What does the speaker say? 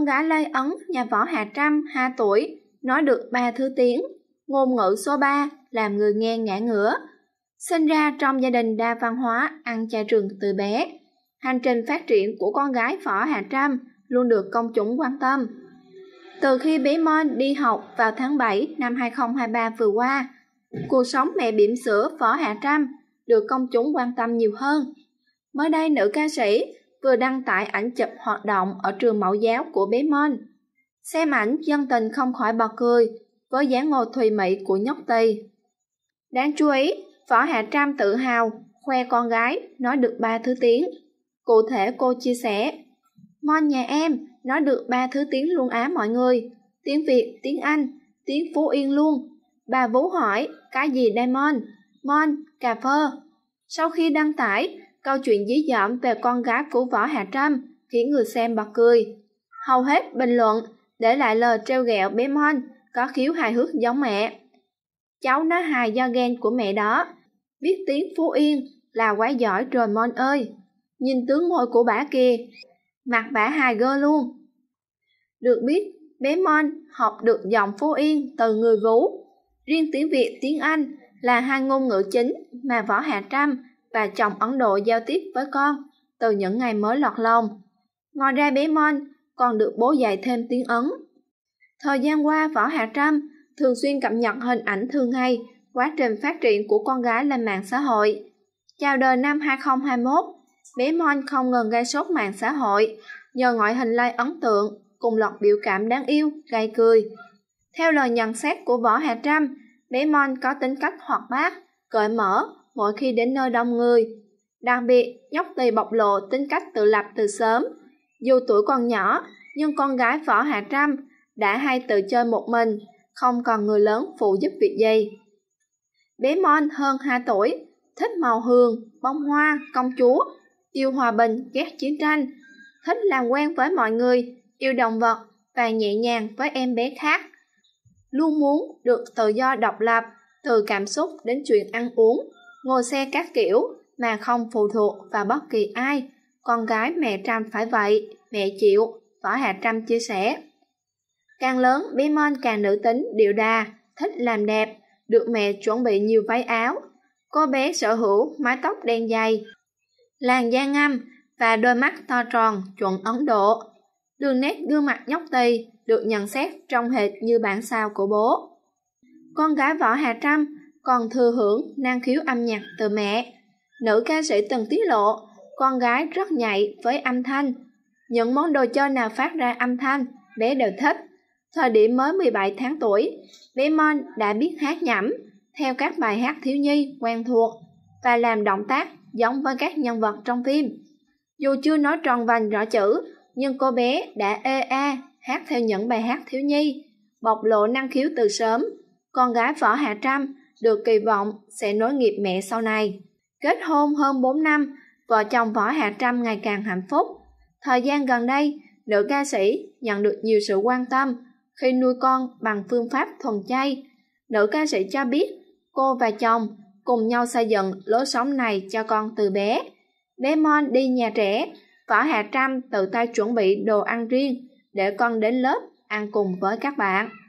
con gái Lê Ấn, nhà võ Hà Trâm, 2 tuổi, nói được 3 thứ tiếng. Ngôn ngữ số 3 làm người nghe ngã ngửa. Sinh ra trong gia đình đa văn hóa, ăn chay trường từ bé. Hành trình phát triển của con gái võ Hà Trâm luôn được công chúng quan tâm. Từ khi bé Mon đi học vào tháng 7 năm 2023 vừa qua, cuộc sống mẹ bỉm sữa Võ hà Trâm được công chúng quan tâm nhiều hơn. Mới đây, nữ ca sĩ vừa đăng tải ảnh chụp hoạt động ở trường mẫu giáo của bé Mon. Xem ảnh dân tình không khỏi bật cười với dáng ngồi thùy mị của nhóc Tây. Đáng chú ý, Võ Hạ Trâm tự hào khoe con gái nói được ba thứ tiếng. Cụ thể cô chia sẻ, Mon nhà em nói được ba thứ tiếng luôn á mọi người, tiếng Việt, tiếng Anh, tiếng Phú Yên luôn. Bà Vũ hỏi, cái gì đây Mon? Mon, cà phê. Sau khi đăng tải, câu chuyện dí dỏm về con gái của Võ Hạ Trâm khiến người xem bật cười. Hầu hết bình luận để lại lời treo ghẹo bé Mon có khiếu hài hước giống mẹ. Cháu nó hài do ghen của mẹ đó, biết tiếng Phú Yên là quá giỏi rồi Mon ơi. Nhìn tướng ngồi của bả kìa, mặt bả hài gơ luôn. Được biết, bé Mon học được giọng Phú Yên từ người vú. Riêng tiếng Việt, tiếng Anh là hai ngôn ngữ chính mà Võ Hạ Trâm và chồng Ấn Độ giao tiếp với con từ những ngày mới lọt lòng. Ngoài ra bé Mon còn được bố dạy thêm tiếng Ấn. Thời gian qua, Võ Hạ Trâm thường xuyên cập nhật hình ảnh thường ngày, quá trình phát triển của con gái lên mạng xã hội. Chào đời năm 2021, bé Mon không ngừng gây sốt mạng xã hội nhờ ngoại hình lai ấn tượng cùng loạt biểu cảm đáng yêu, gây cười. Theo lời nhận xét của Võ Hà Trâm, bé Mon có tính cách hoạt bát, cởi mở mỗi khi đến nơi đông người. Đặc biệt, nhóc tỳ bộc lộ tính cách tự lập từ sớm. Dù tuổi còn nhỏ, nhưng con gái Võ Hạ Trâm đã hay tự chơi một mình, không còn người lớn phụ giúp việc gì. Bé Mon hơn 2 tuổi, thích màu hương, bông hoa, công chúa, yêu hòa bình, ghét chiến tranh, thích làm quen với mọi người, yêu động vật và nhẹ nhàng với em bé khác. Luôn muốn được tự do độc lập, từ cảm xúc đến chuyện ăn uống, ngồi xe các kiểu mà không phụ thuộc vào bất kỳ ai. Con gái mẹ Trâm phải vậy, mẹ chịu, Võ Hạ Trâm chia sẻ. Càng lớn, bé Mon càng nữ tính, điệu đà, thích làm đẹp, được mẹ chuẩn bị nhiều váy áo. Cô bé sở hữu mái tóc đen dày, làn da ngăm và đôi mắt to tròn chuẩn Ấn Độ. Đường nét gương mặt nhóc tì được nhận xét trong hệt như bản sao của bố. Con gái Võ Hà Trâm còn thừa hưởng năng khiếu âm nhạc từ mẹ. Nữ ca sĩ từng tiết lộ, con gái rất nhạy với âm thanh. Những món đồ chơi nào phát ra âm thanh, bé đều thích. Thời điểm mới 17 tháng tuổi, bé Mon đã biết hát nhẩm, theo các bài hát thiếu nhi quen thuộc và làm động tác giống với các nhân vật trong phim. Dù chưa nói tròn vành rõ chữ, nhưng cô bé đã ê a hát theo những bài hát thiếu nhi, bộc lộ năng khiếu từ sớm. Con gái Võ hà Trâm được kỳ vọng sẽ nối nghiệp mẹ sau này. Kết hôn hơn 4 năm, vợ chồng Võ Hạ Trâm ngày càng hạnh phúc. Thời gian gần đây, nữ ca sĩ nhận được nhiều sự quan tâm khi nuôi con bằng phương pháp thuần chay. Nữ ca sĩ cho biết cô và chồng cùng nhau xây dựng lối sống này cho con từ bé. bé mon đi nhà trẻ, Võ Hạ Trâm tự tay chuẩn bị đồ ăn riêng để con đến lớp ăn cùng với các bạn.